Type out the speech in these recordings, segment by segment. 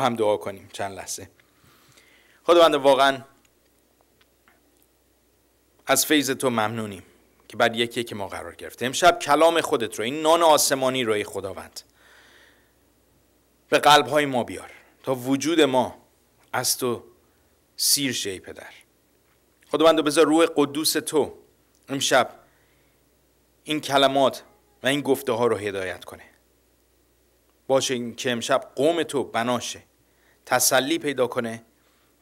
هم دعا کنیم چند لحظه خداوند واقعا از فیض تو ممنونیم که بعد یکی که ما قرار گرفته امشب کلام خودت رو این نان آسمانی روی خداوند به قلب های ما بیار تا وجود ما از تو سیر شه پدر خداوند بذار روح قدوس تو امشب این کلمات و این گفته ها رو هدایت کنه باشه که امشب قوم تو بناشه تسلی پیدا کنه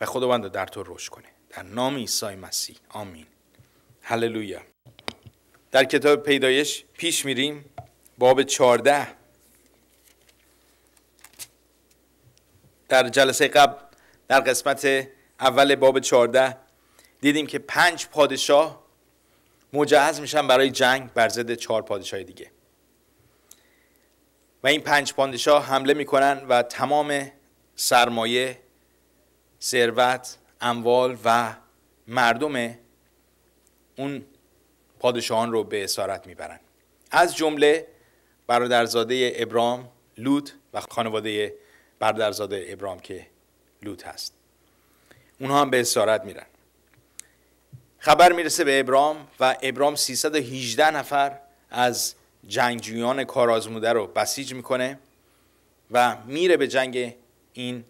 و خداوند در تو روش کنه در نام عیسی مسیح آمین هللویا در کتاب پیدایش پیش میریم باب 14 در جلسه قبل در قسمت اول باب 14 دیدیم که پنج پادشاه مجهز میشن برای جنگ بر ضد چهار پادشاه دیگه و این پنج پادشاه حمله میکنن و تمام سرمایه ثروت اموال و مردم اون پادشاهان رو به اسارت میبرن از جمله برادرزاده ابرام لوط و خانواده برادرزاده ابرام که لوط هست اونها هم به اسارت میرن خبر میرسه به ابرام و ابرام 318 نفر از جنگجویان کارآزموده رو بسیج میکنه و میره به جنگ این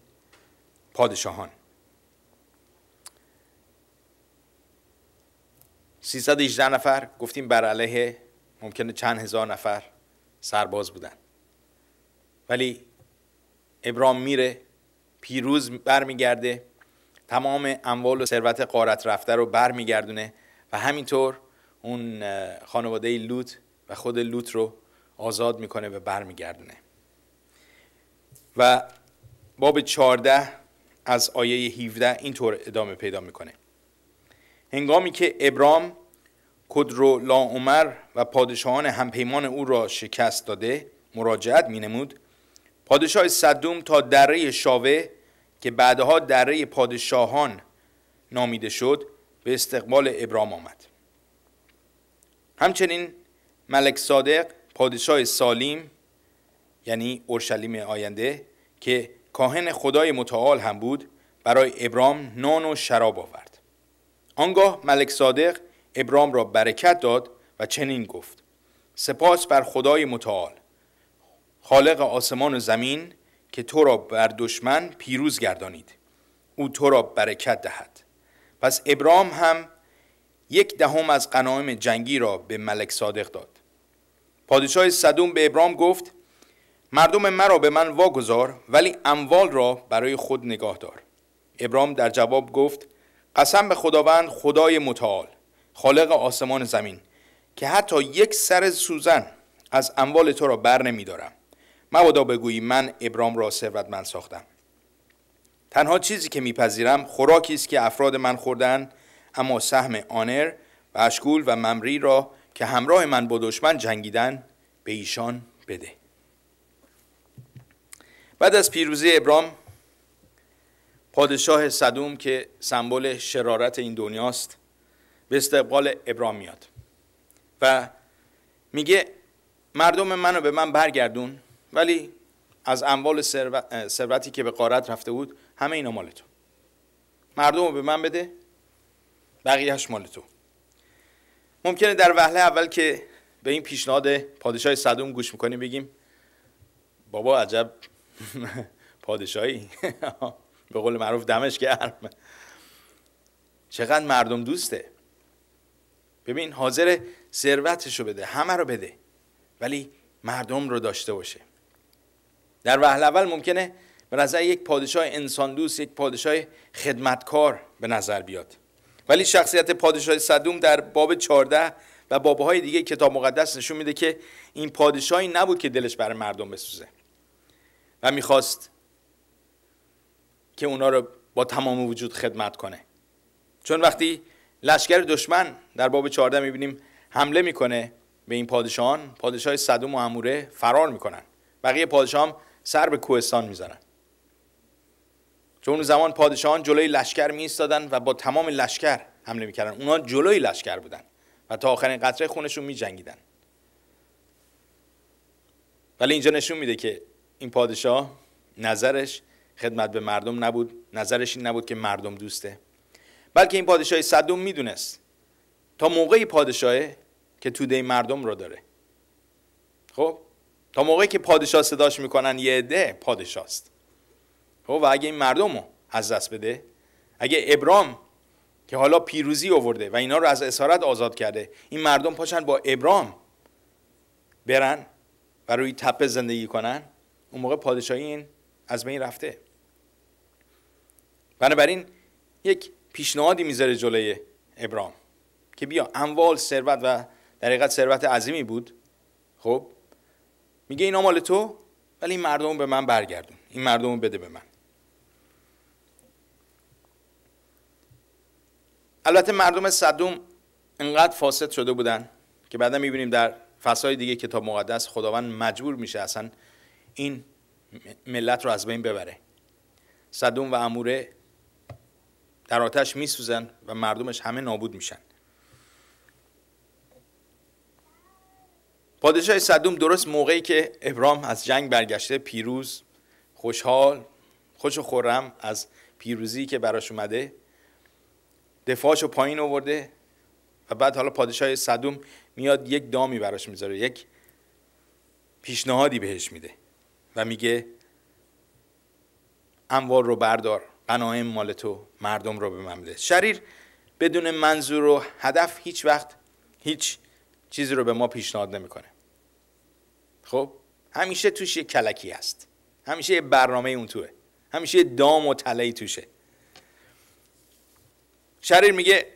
پادشاهان 318 نفر گفتیم بر علیه ممکنه چند هزار نفر سرباز بودن ولی ابرام میره پیروز برمیگرده تمام اموال و ثروت قارت رفته رو برمیگردونه و همینطور اون خانواده لوت خود لوط رو آزاد میکنه و برمیگردونه و باب 14 از آیه 17 اینطور ادامه پیدا میکنه هنگامی که ابرام کدرو لا عمر و پادشاهان همپیمان او را شکست داده مراجعت مینمود پادشاه صدوم تا دره شاوه که بعدها دره پادشاهان نامیده شد به استقبال ابرام آمد همچنین ملک صادق پادشاه سالیم یعنی اورشلیم آینده که کاهن خدای متعال هم بود برای ابرام نان و شراب آورد آنگاه ملک صادق ابرام را برکت داد و چنین گفت سپاس بر خدای متعال خالق آسمان و زمین که تو را بر دشمن پیروز گردانید او تو را برکت دهد پس ابرام هم یک دهم از غنایم جنگی را به ملک صادق داد پادشاه صدوم به ابرام گفت مردم مرا به من واگذار ولی اموال را برای خود نگاه دار ابرام در جواب گفت قسم به خداوند خدای متعال خالق آسمان زمین که حتی یک سر سوزن از اموال تو را بر نمیدارم مبادا بگویی من ابرام را ثروتمند ساختم تنها چیزی که میپذیرم خوراکی است که افراد من خوردن اما سهم آنر و اشکول و ممری را که همراه من با دشمن جنگیدن به ایشان بده بعد از پیروزی ابرام پادشاه صدوم که سمبل شرارت این دنیاست به استقبال ابرام میاد و میگه مردم منو به من برگردون ولی از اموال ثروتی که به قارت رفته بود همه اینا مال تو مردم رو به من بده بقیهش مال تو ممکنه در وهله اول که به این پیشنهاد پادشاه صدوم گوش میکنیم بگیم بابا عجب پادشاهی به قول معروف دمش گرم چقدر مردم دوسته ببین حاضر ثروتش رو بده همه رو بده ولی مردم رو داشته باشه در وهله اول ممکنه به نظر یک پادشاه انسان دوست یک پادشاه خدمتکار به نظر بیاد ولی شخصیت پادشاه صدوم در باب 14 و بابه های دیگه کتاب مقدس نشون میده که این پادشاهی نبود که دلش برای مردم بسوزه و میخواست که اونا رو با تمام وجود خدمت کنه چون وقتی لشکر دشمن در باب 14 میبینیم حمله میکنه به این پادشاهان پادشاه صدوم و اموره فرار میکنن بقیه پادشاه سر به کوهستان میزنن چون اون زمان پادشاهان جلوی لشکر می ایستادن و با تمام لشکر حمله میکردن اونا جلوی لشکر بودن و تا آخرین قطره خونشون می جنگیدن ولی اینجا نشون میده که این پادشاه نظرش خدمت به مردم نبود نظرش این نبود که مردم دوسته بلکه این پادشاه صدوم میدونست تا موقعی پادشاهه که توده مردم رو داره خب تا موقعی که پادشاه صداش میکنن یه عده است. خب، و اگه این مردم رو از دست بده اگه ابرام که حالا پیروزی آورده و اینا رو از اسارت آزاد کرده این مردم پاشن با ابرام برن و روی تپه زندگی کنن اون موقع پادشاهی این از بین رفته بنابراین یک پیشنهادی میذاره جلوی ابرام که بیا اموال ثروت و در حقیقت ثروت عظیمی بود خب میگه اینا مال تو ولی این مردم به من برگردون این مردم بده به من البته مردم صدوم انقدر فاسد شده بودن که بعدا میبینیم در فسای دیگه کتاب مقدس خداوند مجبور میشه اصلا این ملت رو از بین ببره صدوم و اموره در آتش میسوزن و مردمش همه نابود میشن پادشاه صدوم درست موقعی که ابرام از جنگ برگشته پیروز خوشحال خوش و خورم از پیروزی که براش اومده دفاعشو پایین آورده و بعد حالا پادشاه صدوم میاد یک دامی براش میذاره یک پیشنهادی بهش میده و میگه اموال رو بردار قناعم مال تو مردم رو به من بده شریر بدون منظور و هدف هیچ وقت هیچ چیزی رو به ما پیشنهاد نمیکنه خب همیشه توش یه کلکی هست همیشه یه برنامه اون توه همیشه یه دام و تلهی توشه شریر میگه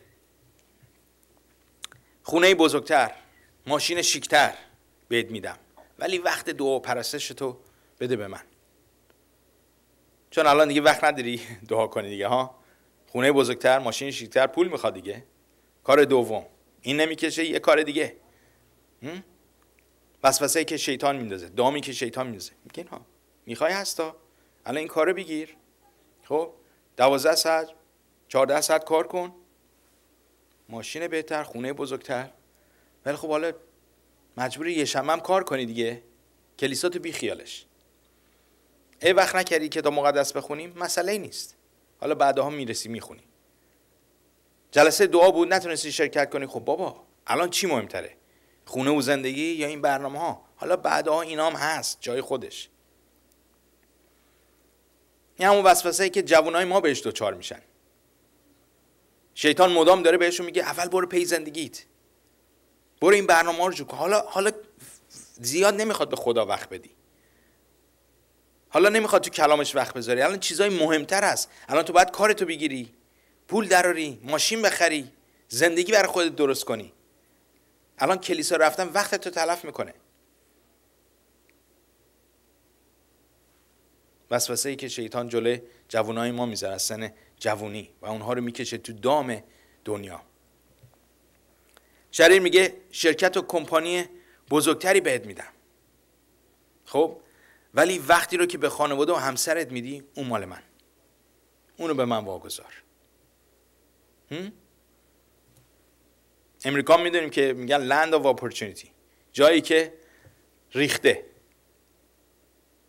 خونه بزرگتر ماشین شیکتر بهت میدم ولی وقت دعا و پرستش تو بده به من چون الان دیگه وقت نداری دعا کنی دیگه ها خونه بزرگتر ماشین شیکتر پول میخواد دیگه کار دوم این نمیکشه یه کار دیگه وسوسه که شیطان میندازه دامی که شیطان میندازه میگه ها میخوای هستا الان این کارو بگیر خب دوازده ساعت 14 ساعت کار کن ماشین بهتر خونه بزرگتر ولی خب حالا مجبوری یه شمم کار کنی دیگه کلیسا تو بی خیالش ای وقت نکردی که تا مقدس بخونیم مسئله نیست حالا بعدها میرسی میخونی جلسه دعا بود نتونستی شرکت کنی خب بابا الان چی مهمتره خونه و زندگی یا این برنامه ها حالا بعدها اینام هست جای خودش این همون وسوسه ای که جوانای ما بهش دوچار میشن شیطان مدام داره بهشون میگه اول برو پی زندگیت برو این برنامه رو جوک حالا حالا زیاد نمیخواد به خدا وقت بدی حالا نمیخواد تو کلامش وقت بذاری الان چیزای مهمتر هست الان تو باید کارتو بگیری پول دراری ماشین بخری زندگی برای خودت درست کنی الان کلیسا رفتن وقت تو تلف میکنه وسوسه ای که شیطان جلو جوانای ما میذاره سن جوونی و اونها رو میکشه تو دام دنیا شریر میگه شرکت و کمپانی بزرگتری بهت میدم خب ولی وقتی رو که به خانواده و همسرت میدی اون مال من اونو به من واگذار امریکا میدونیم که میگن لند of opportunity جایی که ریخته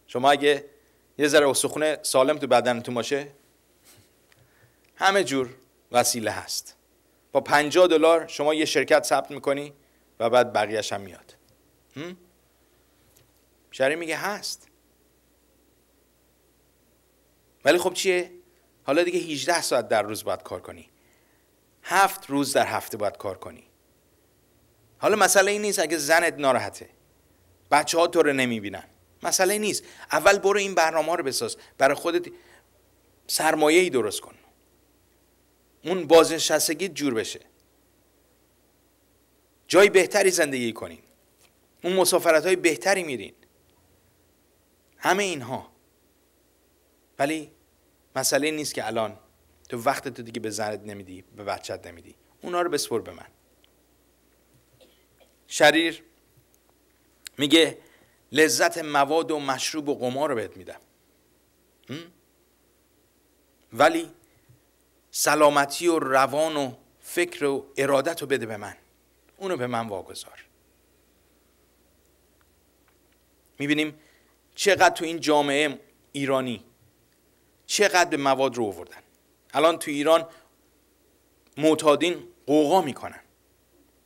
شما اگه یه ذره سخونه سالم تو بدنتون باشه همه جور وسیله هست با 50 دلار شما یه شرکت ثبت میکنی و بعد بقیهش هم میاد شری میگه هست ولی خب چیه حالا دیگه 18 ساعت در روز باید کار کنی هفت روز در هفته باید کار کنی حالا مسئله این نیست اگه زنت ناراحته بچه ها تو رو نمیبینن مسئله نیست اول برو این برنامه ها رو بساز برای خودت سرمایه ای درست کن اون بازنشستگی جور بشه جای بهتری زندگی کنین اون مسافرت های بهتری میرین همه اینها ولی مسئله نیست که الان تو وقت تو دیگه به زنت نمیدی به بچت نمیدی اونا رو بسپر به من شریر میگه لذت مواد و مشروب و قمار رو بهت میدم ولی سلامتی و روان و فکر و ارادت رو بده به من اونو به من واگذار میبینیم چقدر تو این جامعه ایرانی چقدر به مواد رو آوردن الان تو ایران معتادین قوقا میکنن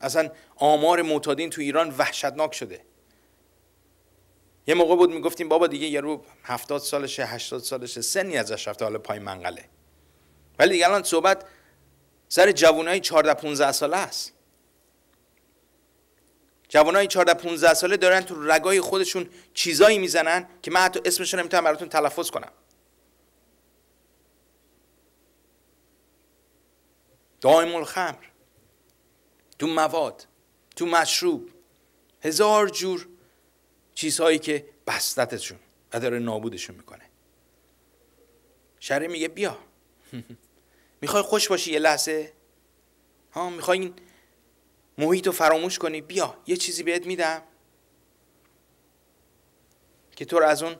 اصلا آمار معتادین تو ایران وحشتناک شده یه موقع بود میگفتیم بابا دیگه یارو هفتاد سالشه هشتاد سالشه سنی ازش رفته حالا پای منقله ولی دیگه الان صحبت سر جوانای 14 15 ساله است جوانای 14 15 ساله دارن تو رگای خودشون چیزایی میزنن که من حتی اسمشون نمیتونم براتون تلفظ کنم دائم الخمر تو مواد تو مشروب هزار جور چیزهایی که بستتشون و داره نابودشون میکنه شری میگه بیا میخوای خوش باشی یه لحظه ها میخوای این محیط رو فراموش کنی بیا یه چیزی بهت میدم که تو از اون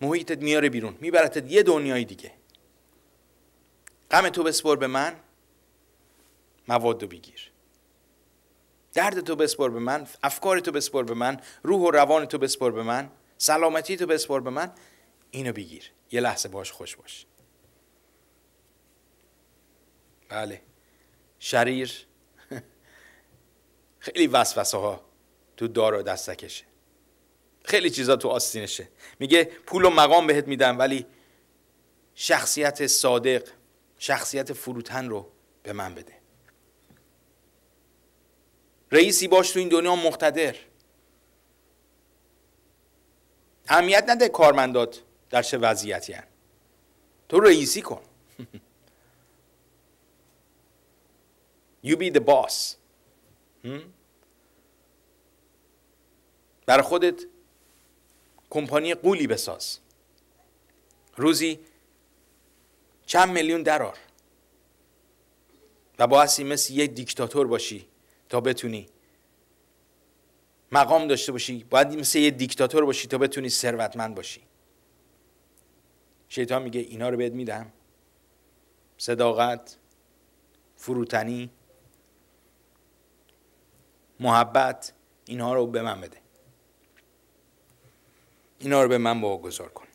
محیطت میاره بیرون میبرتت یه دنیای دیگه غم تو بسپر به من مواد بگیر درد تو بسپر به من افکار تو بسپر به من روح و روان تو بسپر به من سلامتی تو بسپر به من اینو بگیر یه لحظه باش خوش باش بله شریر خیلی وسوسه ها تو دار و دستکشه خیلی چیزا تو آستینشه میگه پول و مقام بهت میدم ولی شخصیت صادق شخصیت فروتن رو به من بده رئیسی باش تو این دنیا مقتدر اهمیت نده کارمندات در چه وضعیتی هن. تو رئیسی کن You be the boss. Hmm? برای خودت کمپانی قولی بساز روزی چند میلیون درار و باعثی مثل یک دیکتاتور باشی تا بتونی مقام داشته باشی باید مثل یک دیکتاتور باشی تا بتونی ثروتمند باشی شیطان میگه اینا رو بهت میدم صداقت فروتنی محبت اینها رو به من بده اینها رو به من واگذار کن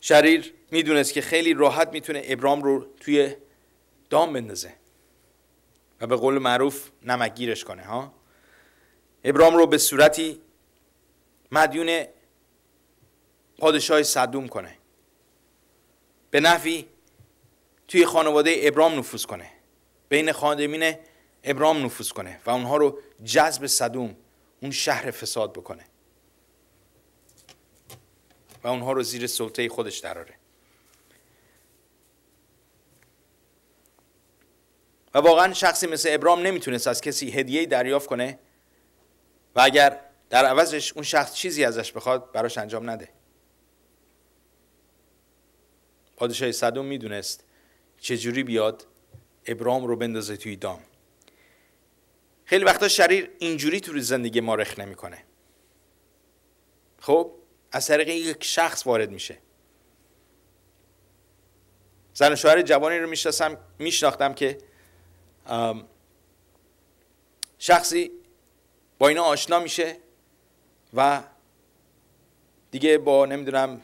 شریر میدونست که خیلی راحت میتونه ابرام رو توی دام بندازه و به قول معروف گیرش کنه ها ابرام رو به صورتی مدیون پادشاه صدوم کنه به نفی توی خانواده ابرام نفوذ کنه بین خادمین ابرام نفوذ کنه و اونها رو جذب صدوم اون شهر فساد بکنه و اونها رو زیر سلطه خودش دراره و واقعا شخصی مثل ابرام نمیتونست از کسی هدیه دریافت کنه و اگر در عوضش اون شخص چیزی ازش بخواد براش انجام نده پادشاه صدوم میدونست چجوری بیاد ابرام رو بندازه توی دام خیلی وقتا شریر اینجوری تو زندگی ما رخ نمیکنه خب از طریق یک شخص وارد میشه زن و شوهر جوانی رو میشناسم میشناختم که شخصی با اینا آشنا میشه و دیگه با نمیدونم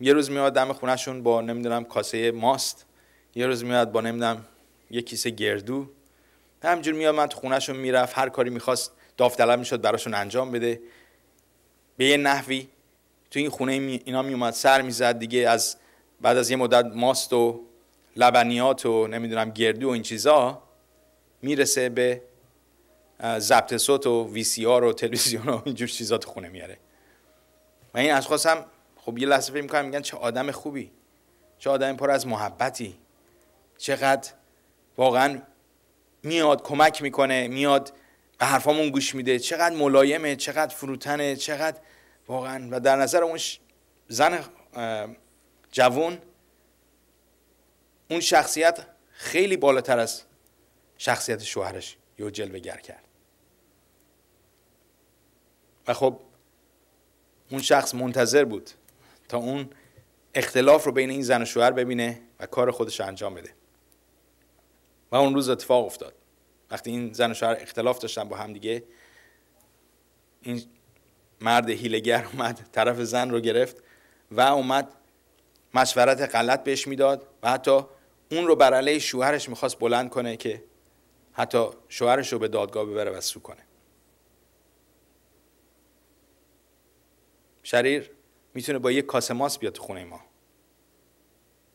یه روز میاد دم خونهشون با نمیدونم کاسه ماست یه روز میاد با نمیدونم یه کیسه گردو همجور میاد من تو خونهشون میرفت هر کاری میخواست داوطلب میشد براشون انجام بده به یه نحوی تو این خونه اینا میومد سر میزد دیگه از بعد از یه مدت ماست و لبنیات و نمیدونم گردو و این چیزا میرسه به ضبط صوت و وی سی آر و تلویزیون و اینجور چیزا تو خونه میاره و این اشخاص هم خب یه لحظه فکر میگن چه آدم خوبی چه آدم پر از محبتی چقدر واقعا میاد کمک میکنه میاد به حرفامون گوش میده چقدر ملایمه چقدر فروتنه چقدر واقعا و در نظر اون زن جوون اون شخصیت خیلی بالاتر از شخصیت شوهرش یه جلوه گر کرد و خب اون شخص منتظر بود تا اون اختلاف رو بین این زن و شوهر ببینه و کار خودش انجام بده و اون روز اتفاق افتاد وقتی این زن و شوهر اختلاف داشتن با هم دیگه این مرد هیلگر اومد طرف زن رو گرفت و اومد مشورت غلط بهش میداد و حتی اون رو بر علیه شوهرش میخواست بلند کنه که حتی شوهرش رو به دادگاه ببره و سو کنه شریر میتونه با یک کاسماس بیاد تو خونه ما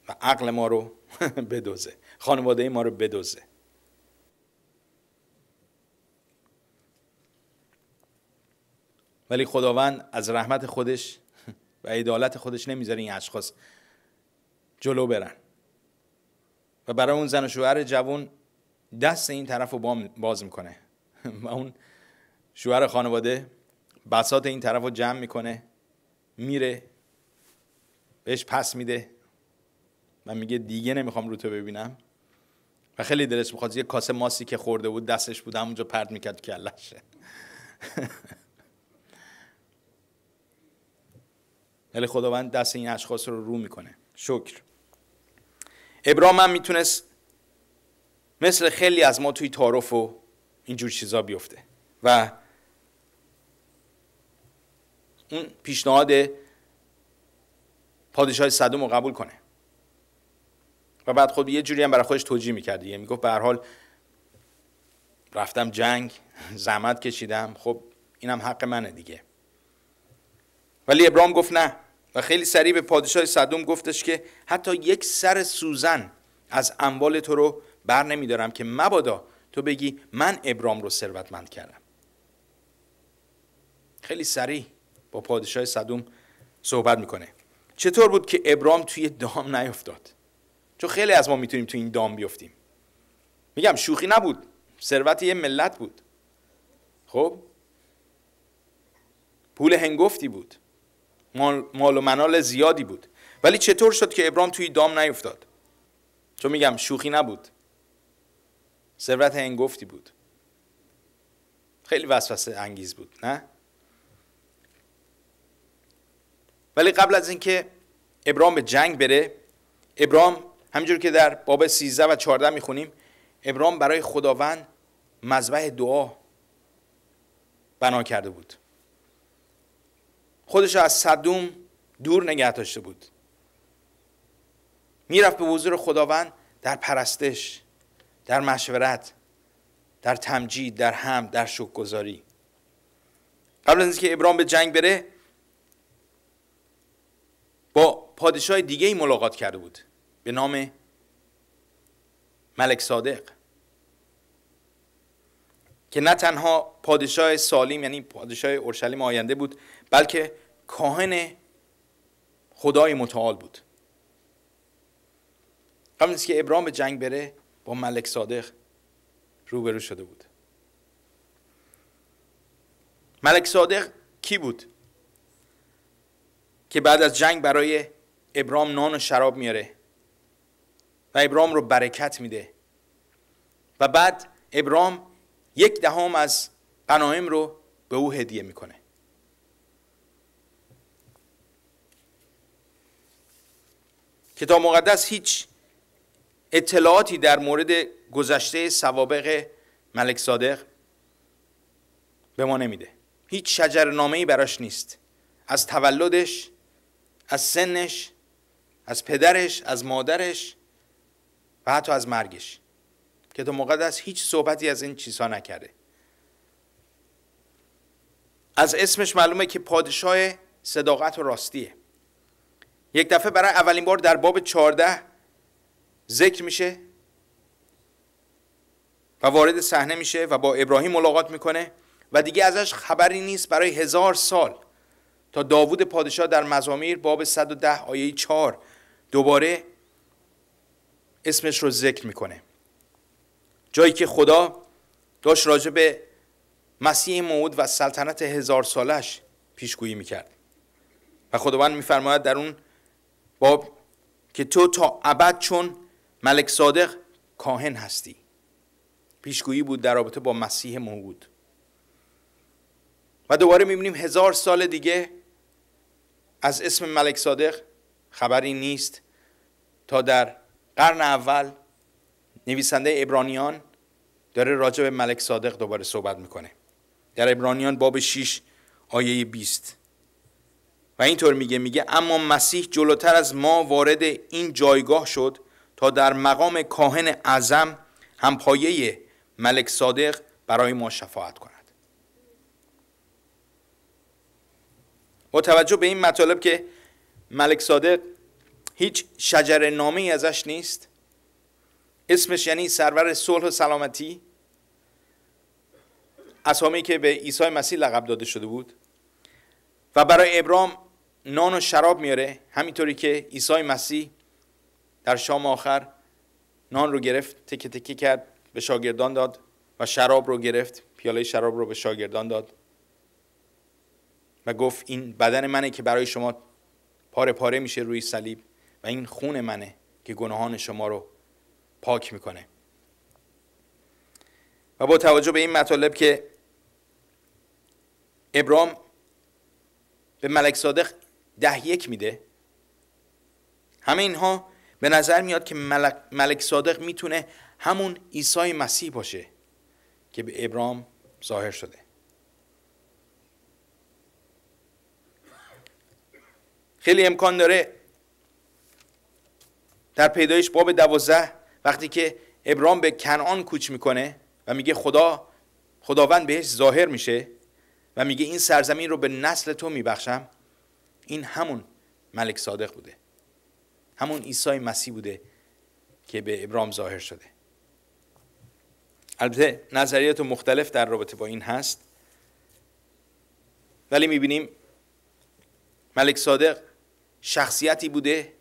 و عقل ما رو بدوزه خانواده ما رو بدوزه ولی خداوند از رحمت خودش و عدالت خودش نمیذاره این اشخاص جلو برن و برای اون زن و شوهر جوان دست این طرف رو باز میکنه و اون شوهر خانواده بسات این طرف رو جمع میکنه میره بهش پس میده و میگه دیگه نمیخوام رو تو ببینم و خیلی دلش میخواد یه کاسه ماسی که خورده بود دستش بود همونجا پرد میکرد کلشه ولی خداوند دست این اشخاص رو رو میکنه شکر ابراهیم هم میتونست مثل خیلی از ما توی تعارف و اینجور چیزا بیفته و اون پیشنهاد پادشاه صدوم رو قبول کنه و بعد خود خب یه جوری هم برای خودش توجیه میکرد دیگه میگفت به هر حال رفتم جنگ زحمت کشیدم خب اینم حق منه دیگه ولی ابرام گفت نه و خیلی سریع به پادشاه صدوم گفتش که حتی یک سر سوزن از اموال تو رو بر نمیدارم که مبادا تو بگی من ابرام رو ثروتمند کردم خیلی سریع با پادشاه صدوم صحبت میکنه چطور بود که ابرام توی دام نیفتاد چون خیلی از ما میتونیم تو این دام بیفتیم میگم شوخی نبود ثروت یه ملت بود خب پول هنگفتی بود مال, و منال زیادی بود ولی چطور شد که ابرام توی دام نیفتاد چون میگم شوخی نبود ثروت هنگفتی بود خیلی وسوسه انگیز بود نه ولی قبل از اینکه ابرام به جنگ بره ابرام همینجور که در باب 13 و 14 میخونیم ابرام برای خداوند مذبح دعا بنا کرده بود خودش از صدوم دور نگه داشته بود میرفت به حضور خداوند در پرستش در مشورت در تمجید در هم در شکرگزاری قبل از اینکه ابرام به جنگ بره با پادشاه دیگه ای ملاقات کرده بود به نام ملک صادق که نه تنها پادشاه سالیم یعنی پادشاه اورشلیم آینده بود بلکه کاهن خدای متعال بود قبل از که ابرام به جنگ بره با ملک صادق روبرو شده بود ملک صادق کی بود که بعد از جنگ برای ابرام نان و شراب میاره و ابرام رو برکت میده و بعد ابرام یک دهم از قنایم رو به او هدیه میکنه کتاب مقدس هیچ اطلاعاتی در مورد گذشته سوابق ملک صادق به ما نمیده هیچ شجر نامه براش نیست از تولدش از سنش از پدرش از مادرش و حتی از مرگش که تو مقدس هیچ صحبتی از این چیزها نکرده از اسمش معلومه که پادشاه صداقت و راستیه یک دفعه برای اولین بار در باب 14 ذکر میشه و وارد صحنه میشه و با ابراهیم ملاقات میکنه و دیگه ازش خبری نیست برای هزار سال تا داوود پادشاه در مزامیر باب 110 آیه 4 دوباره اسمش رو ذکر میکنه جایی که خدا داشت راجع به مسیح موعود و سلطنت هزار سالش پیشگویی میکرد و خداوند میفرماید در اون باب که تو تا ابد چون ملک صادق کاهن هستی پیشگویی بود در رابطه با مسیح موعود و دوباره میبینیم هزار سال دیگه از اسم ملک صادق خبری نیست تا در قرن اول نویسنده ابرانیان داره راجع به ملک صادق دوباره صحبت میکنه در ابرانیان باب 6 آیه 20 و اینطور میگه میگه اما مسیح جلوتر از ما وارد این جایگاه شد تا در مقام کاهن اعظم همپایه ملک صادق برای ما شفاعت کند با توجه به این مطالب که ملک صادق هیچ شجر نامی ازش نیست اسمش یعنی سرور صلح و سلامتی اسامی که به عیسی مسیح لقب داده شده بود و برای ابرام نان و شراب میاره همینطوری که عیسی مسیح در شام آخر نان رو گرفت تکه تکه کرد به شاگردان داد و شراب رو گرفت پیاله شراب رو به شاگردان داد و گفت این بدن منه که برای شما پاره پاره میشه روی صلیب و این خون منه که گناهان شما رو پاک میکنه و با توجه به این مطالب که ابرام به ملک صادق ده یک میده همه اینها به نظر میاد که ملک, صادق میتونه همون عیسی مسیح باشه که به ابرام ظاهر شده خیلی امکان داره در پیدایش باب دوازده وقتی که ابرام به کنعان کوچ میکنه و میگه خدا خداوند بهش ظاهر میشه و میگه این سرزمین رو به نسل تو میبخشم این همون ملک صادق بوده همون عیسی مسیح بوده که به ابرام ظاهر شده البته نظریات مختلف در رابطه با این هست ولی میبینیم ملک صادق شخصیتی بوده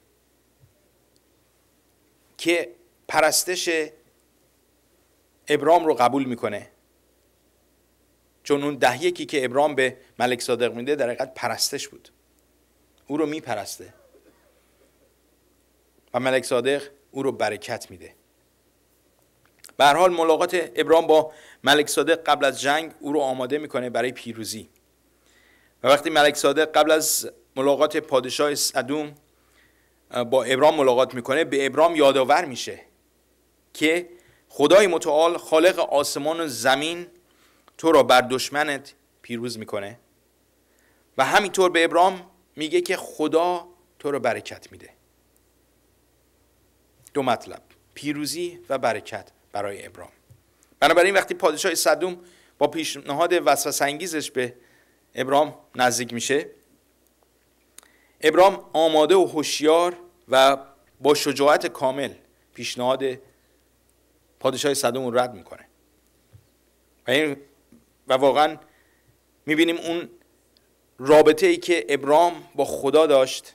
که پرستش ابرام رو قبول میکنه چون اون ده یکی که ابرام به ملک صادق میده در حقیقت پرستش بود او رو میپرسته و ملک صادق او رو برکت میده به حال ملاقات ابرام با ملک صادق قبل از جنگ او رو آماده میکنه برای پیروزی و وقتی ملک صادق قبل از ملاقات پادشاه صدوم با ابرام ملاقات میکنه به ابرام یادآور میشه که خدای متعال خالق آسمان و زمین تو را بر دشمنت پیروز میکنه و همینطور به ابرام میگه که خدا تو را برکت میده دو مطلب پیروزی و برکت برای ابرام بنابراین وقتی پادشاه صدوم با پیشنهاد وسوسه انگیزش به ابرام نزدیک میشه ابرام آماده و هوشیار و با شجاعت کامل پیشنهاد پادشاه صدوم رو رد میکنه و, این و واقعا میبینیم اون رابطه ای که ابرام با خدا داشت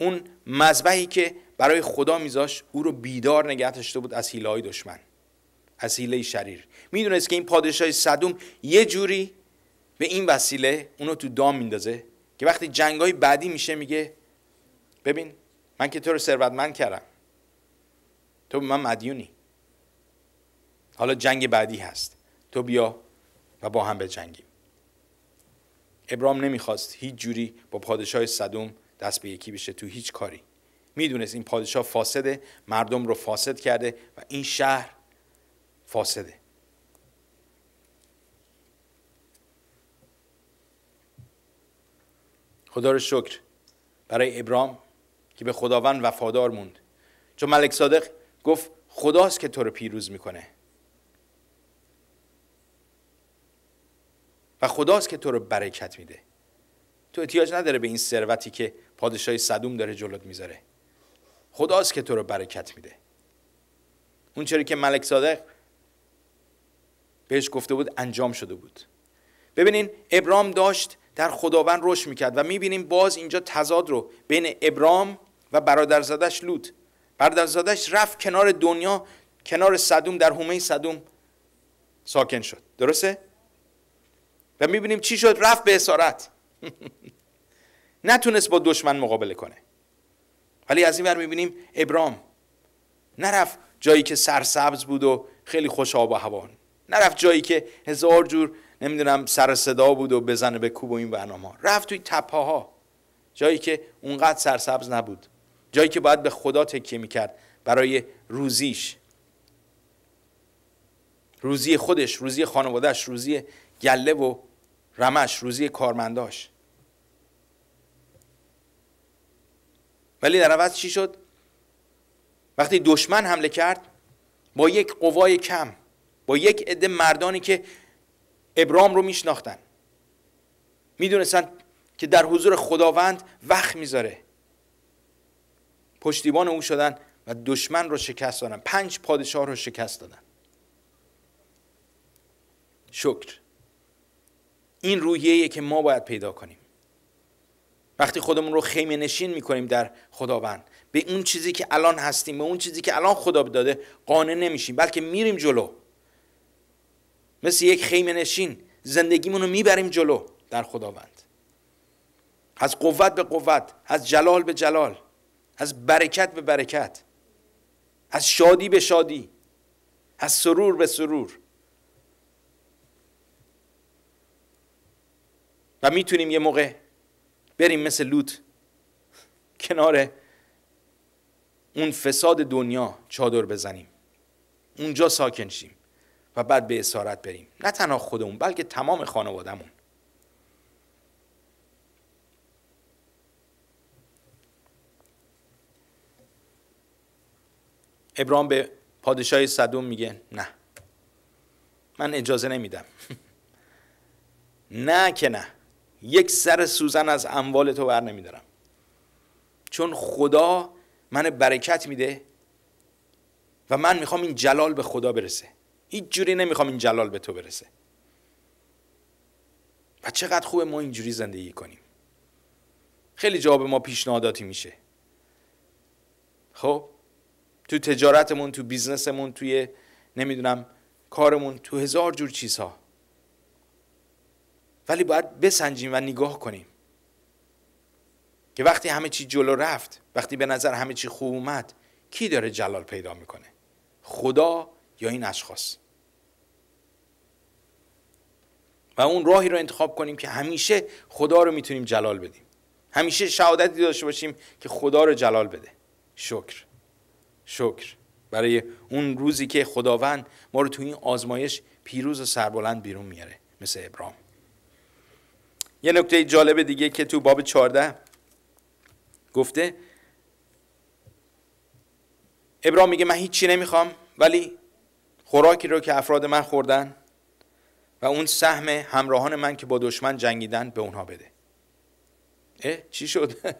اون مذبحی که برای خدا میذاش او رو بیدار نگه داشته بود از حیله های دشمن از حیله شریر میدونست که این پادشاه صدوم یه جوری به این وسیله اونو تو دام میندازه که وقتی های بعدی میشه میگه ببین من که تو رو ثروتمند کردم تو به من مدیونی حالا جنگ بعدی هست تو بیا و با هم به جنگیم ابرام نمیخواست هیچ جوری با پادشاه صدوم دست به یکی بشه تو هیچ کاری میدونست این پادشاه فاسده مردم رو فاسد کرده و این شهر فاسده خدا رو شکر برای ابرام که به خداوند وفادار موند چون ملک صادق گفت خداست که تو رو پیروز میکنه و خداست که تو رو برکت میده تو احتیاج نداره به این ثروتی که پادشاه صدوم داره جلوت میذاره خداست که تو رو برکت میده اون چرا که ملک صادق بهش گفته بود انجام شده بود ببینین ابرام داشت در خداوند رشد میکرد و میبینیم باز اینجا تضاد رو بین ابرام و برادرزادش لوط برادرزادش رفت کنار دنیا کنار صدوم در حومه صدوم ساکن شد درسته؟ و میبینیم چی شد رفت به اسارت نتونست با دشمن مقابله کنه ولی از این ور میبینیم ابرام نرفت جایی که سرسبز بود و خیلی خوش آب و هوا نرفت جایی که هزار جور نمیدونم سر صدا بود و بزنه به کوب و این برنامه ها رفت توی ها جایی که اونقدر سرسبز نبود جایی که باید به خدا تکیه میکرد برای روزیش روزی خودش روزی خانوادهش روزی گله و رمش روزی کارمنداش ولی در عوض چی شد وقتی دشمن حمله کرد با یک قوای کم با یک عده مردانی که ابرام رو میشناختن میدونستن که در حضور خداوند وقت میذاره پشتیبان او شدن و دشمن رو شکست دادن پنج پادشاه رو شکست دادن شکر این رویه که ما باید پیدا کنیم وقتی خودمون رو خیمه نشین میکنیم در خداوند به اون چیزی که الان هستیم به اون چیزی که الان خدا داده قانع نمیشیم بلکه میریم جلو مثل یک خیمه نشین زندگیمونو رو میبریم جلو در خداوند از قوت به قوت از جلال به جلال از برکت به برکت از شادی به شادی از سرور به سرور و میتونیم یه موقع بریم مثل لوت کنار اون فساد دنیا چادر بزنیم اونجا ساکن شیم و بعد به اسارت بریم نه تنها خودمون بلکه تمام خانوادهمون ابرام به پادشاه صدوم میگه نه من اجازه نمیدم نه که نه یک سر سوزن از اموال تو بر نمیدارم چون خدا من برکت میده و من میخوام این جلال به خدا برسه هیچ جوری نمیخوام این جلال به تو برسه و چقدر خوبه ما اینجوری زندگی کنیم خیلی جواب ما پیشنهاداتی میشه خب تو تجارتمون تو بیزنسمون توی نمیدونم کارمون تو هزار جور چیزها ولی باید بسنجیم و نگاه کنیم که وقتی همه چی جلو رفت وقتی به نظر همه چی خوب اومد کی داره جلال پیدا میکنه خدا یا این اشخاص و اون راهی رو انتخاب کنیم که همیشه خدا رو میتونیم جلال بدیم همیشه شهادتی داشته باشیم که خدا رو جلال بده شکر شکر برای اون روزی که خداوند ما رو تو این آزمایش پیروز و سربلند بیرون میاره مثل ابرام یه نکته جالب دیگه که تو باب 14 گفته ابرام میگه من هیچی نمیخوام ولی خوراکی رو که افراد من خوردن و اون سهم همراهان من که با دشمن جنگیدن به اونها بده اه چی شد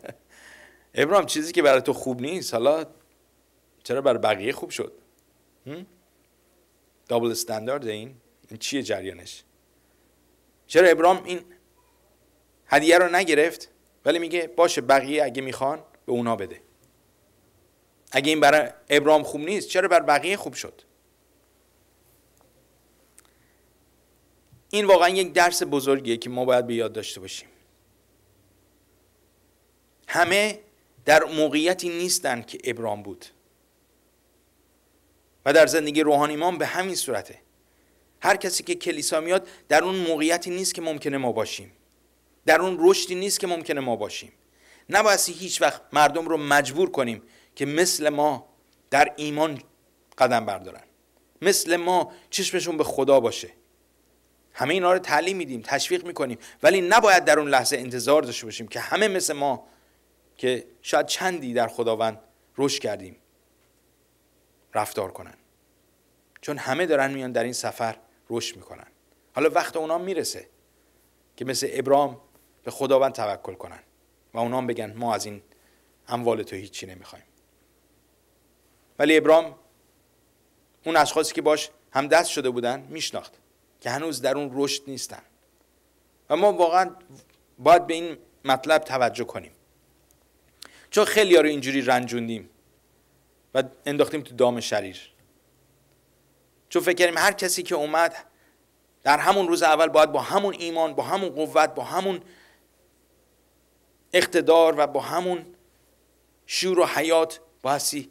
ابرام چیزی که برای تو خوب نیست حالا چرا بر بقیه خوب شد دابل استاندارد این این چیه جریانش چرا ابرام این هدیه رو نگرفت ولی میگه باشه بقیه اگه میخوان به اونا بده اگه این برای ابرام خوب نیست چرا بر بقیه خوب شد این واقعا یک درس بزرگیه که ما باید به یاد داشته باشیم همه در موقعیتی نیستند که ابرام بود و در زندگی روحانیمان به همین صورته هر کسی که کلیسا میاد در اون موقعیتی نیست که ممکنه ما باشیم در اون رشدی نیست که ممکنه ما باشیم نبایستی هیچ وقت مردم رو مجبور کنیم که مثل ما در ایمان قدم بردارن مثل ما چشمشون به خدا باشه همه اینا رو تعلیم میدیم تشویق میکنیم ولی نباید در اون لحظه انتظار داشته باشیم که همه مثل ما که شاید چندی در خداوند رشد کردیم رفتار کنن چون همه دارن میان در این سفر رشد میکنن حالا وقت اونا میرسه که مثل ابرام به خداوند توکل کنن و اونا بگن ما از این اموال تو هیچی نمیخوایم ولی ابرام اون اشخاصی که باش هم دست شده بودن میشناخت که هنوز در اون رشد نیستن و ما واقعا باید به این مطلب توجه کنیم چون خیلی ها رو اینجوری رنجوندیم و انداختیم تو دام شریر چون فکر کردیم هر کسی که اومد در همون روز اول باید با همون ایمان با همون قوت با همون اقتدار و با همون شور و حیات باسی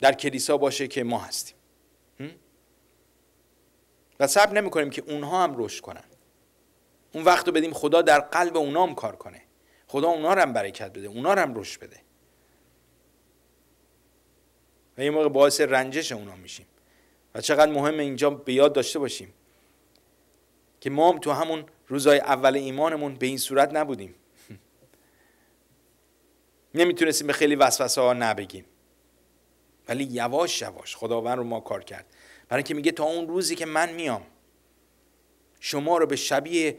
در کلیسا باشه که ما هستیم و صبر نمیکنیم که اونها هم رشد کنن اون وقت رو بدیم خدا در قلب اونا هم کار کنه خدا اونا رو هم برکت بده اونا رو هم رشد بده و یه موقع باعث رنجش اونا میشیم و چقدر مهم اینجا به یاد داشته باشیم که ما هم تو همون روزای اول ایمانمون به این صورت نبودیم نمیتونستیم به خیلی وسوسه ها نبگیم ولی یواش یواش خداوند رو ما کار کرد برای اینکه میگه تا اون روزی که من میام شما رو به شبیه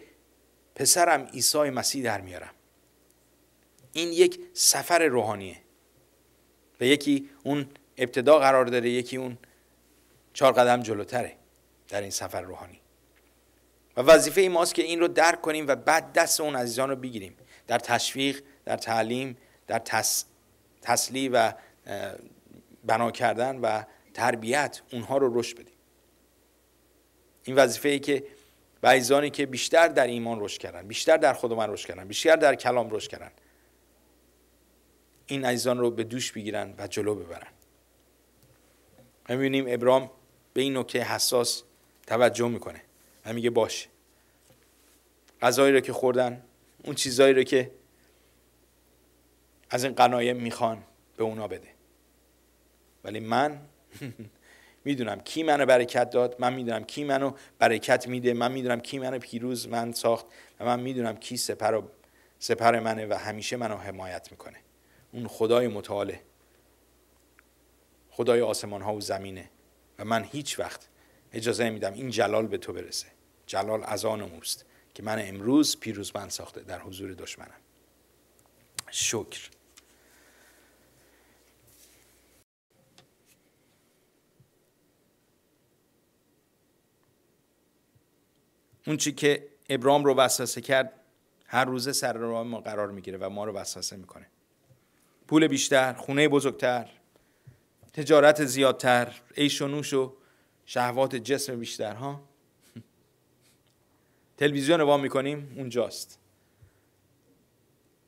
پسرم عیسی مسیح در میارم این یک سفر روحانیه و یکی اون ابتدا قرار داره یکی اون چهار قدم جلوتره در این سفر روحانی و وظیفه ای ماست که این رو درک کنیم و بعد دست اون عزیزان رو بگیریم در تشویق در تعلیم در تسلی و بنا کردن و تربیت اونها رو رشد بدیم این وظیفه ای که بعضانی که بیشتر در ایمان رشد کردن بیشتر در خود من رشد کردن بیشتر در کلام رشد کردن این عزیزان رو به دوش بگیرن و جلو ببرن میبینیم ابرام به این نکته حساس توجه میکنه و میگه باش غذایی رو که خوردن اون چیزایی رو که از این قنایه میخوان به اونا بده ولی من میدونم کی منو برکت داد من میدونم کی منو برکت میده من میدونم کی منو پیروز من ساخت و من میدونم کی سپر, سپر منه و همیشه منو حمایت میکنه اون خدای متعاله خدای آسمان ها و زمینه و من هیچ وقت اجازه نمیدم این جلال به تو برسه جلال از آن که من امروز پیروزمند ساخته در حضور دشمنم شکر اون چی که ابرام رو وسوسه کرد هر روزه سر راه ما قرار میگیره و ما رو وسوسه میکنه پول بیشتر خونه بزرگتر تجارت زیادتر عیش و نوش و شهوات جسم بیشتر ها تلویزیون وام میکنیم اونجاست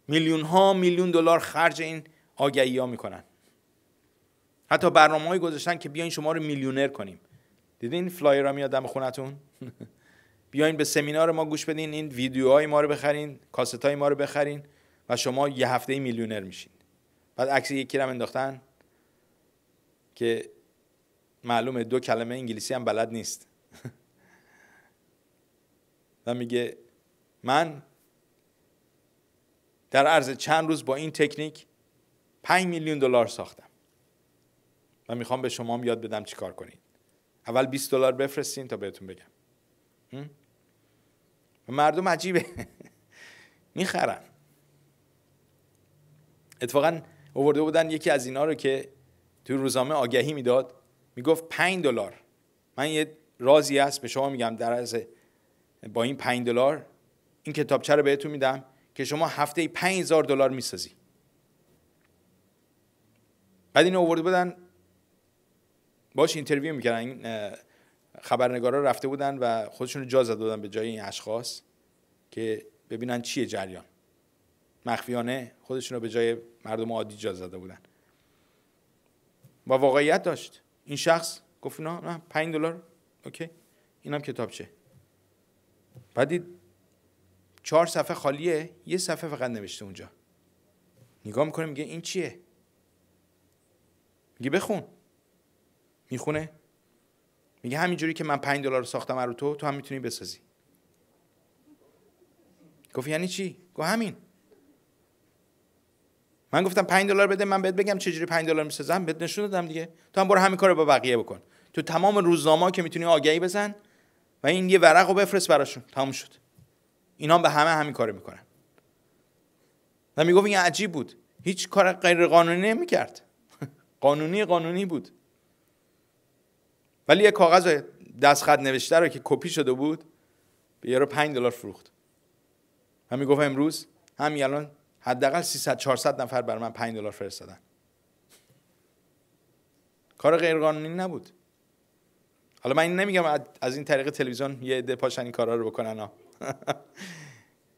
میلیون ها میلیون دلار خرج این آگهی ها میکنن حتی برنامه های گذاشتن که بیاین شما رو میلیونر کنیم دیدین فلایر ها میاد دم خونتون بیاین به سمینار ما گوش بدین این ویدیوهای ما رو بخرین کاست های ما رو بخرین و شما یه هفته میلیونر میشین بعد عکس یکی رو انداختن که معلومه دو کلمه انگلیسی هم بلد نیست و میگه من در عرض چند روز با این تکنیک 5 میلیون دلار ساختم و میخوام به شما هم یاد بدم چیکار کنید اول 20 دلار بفرستین تا بهتون بگم مردم عجیبه میخرن اتفاقا اوورده بودن یکی از اینا رو که توی روزنامه آگهی میداد میگفت 5 دلار من یه رازی هست به شما میگم در با این پنج دلار این کتابچه رو بهتون میدم که شما هفته 5000 دلار میسازی بعد این اوورده بودن باش اینترویو میکردن این خبرنگارا رفته بودن و خودشون جا زده بودن به جای این اشخاص که ببینن چیه جریان مخفیانه خودشون رو به جای مردم عادی جا زده بودن و واقعیت داشت این شخص گفت نه نه 5 دلار اوکی اینم کتابچه بعد دید چهار صفحه خالیه یه صفحه فقط نوشته اونجا نگاه میکنه میگه این چیه میگه بخون میخونه میگه همینجوری که من 5 دلار ساختم رو تو تو هم میتونی بسازی گفت یعنی چی گفت همین من گفتم 5 دلار بده من بهت بگم چجوری 5 دلار میسازم بهت نشون دادم دیگه تو هم برو همین کارو با بقیه بکن تو تمام روزنامه که میتونی آگهی بزن و این یه ورق رو بفرست براشون تموم شد اینا به همه همین کارو میکنن و میگفت این عجیب بود هیچ کار غیر قانونی نمیکرد قانونی قانونی بود ولی یه کاغذ دستخط نوشته رو که کپی شده بود به یارو 5 دلار فروخت همین گفت امروز همین الان حداقل 300 400 نفر بر من 5 دلار فرستادن کار غیرقانونی نبود حالا من این نمیگم از این طریق تلویزیون یه عده پاشن این کارا رو بکنن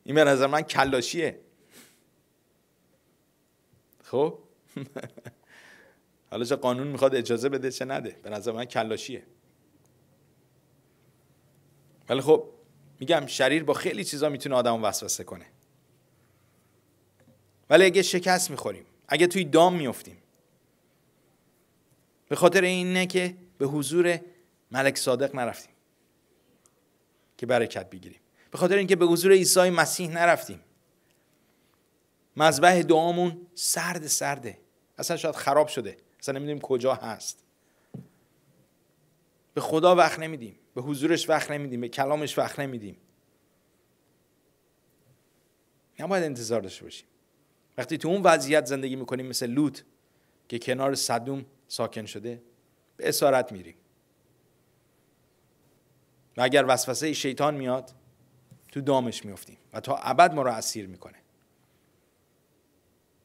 این به نظر من کلاشیه خب حالا قانون میخواد اجازه بده چه نده به نظر من کلاشیه ولی خب میگم شریر با خیلی چیزا میتونه آدم وسوسه کنه ولی اگه شکست میخوریم اگه توی دام میفتیم به خاطر اینه که به حضور ملک صادق نرفتیم که برکت بگیریم به خاطر اینکه به حضور عیسی مسیح نرفتیم مذبح دعامون سرد سرده اصلا شاید خراب شده اصلا نمیدونیم کجا هست به خدا وقت نمیدیم به حضورش وقت نمیدیم به کلامش وقت نمیدیم نباید انتظار داشته باشیم وقتی تو اون وضعیت زندگی میکنیم مثل لوط که کنار صدوم ساکن شده به اسارت میریم و اگر وسوسه شیطان میاد تو دامش میفتیم و تا ابد ما رو اسیر میکنه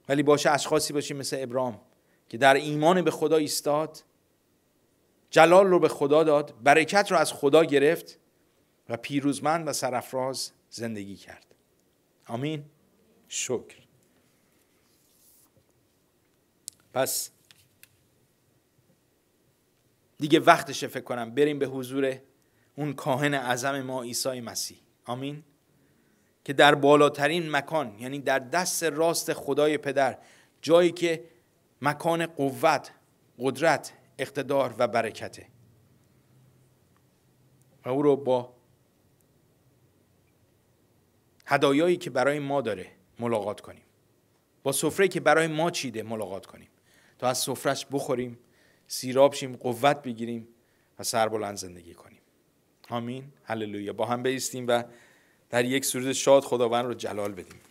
ولی باشه اشخاصی باشیم مثل ابرام که در ایمان به خدا ایستاد جلال رو به خدا داد برکت رو از خدا گرفت و پیروزمند و سرافراز زندگی کرد آمین شکر پس دیگه وقتشه فکر کنم بریم به حضور اون کاهن اعظم ما عیسی مسیح آمین که در بالاترین مکان یعنی در دست راست خدای پدر جایی که مکان قوت قدرت اقتدار و برکته و او رو با هدایایی که برای ما داره ملاقات کنیم با سفره که برای ما چیده ملاقات کنیم تا از سفرش بخوریم سیراب شیم قوت بگیریم و سربلند زندگی کنیم آمین هللویا با هم بیستیم و در یک سرود شاد خداوند رو جلال بدیم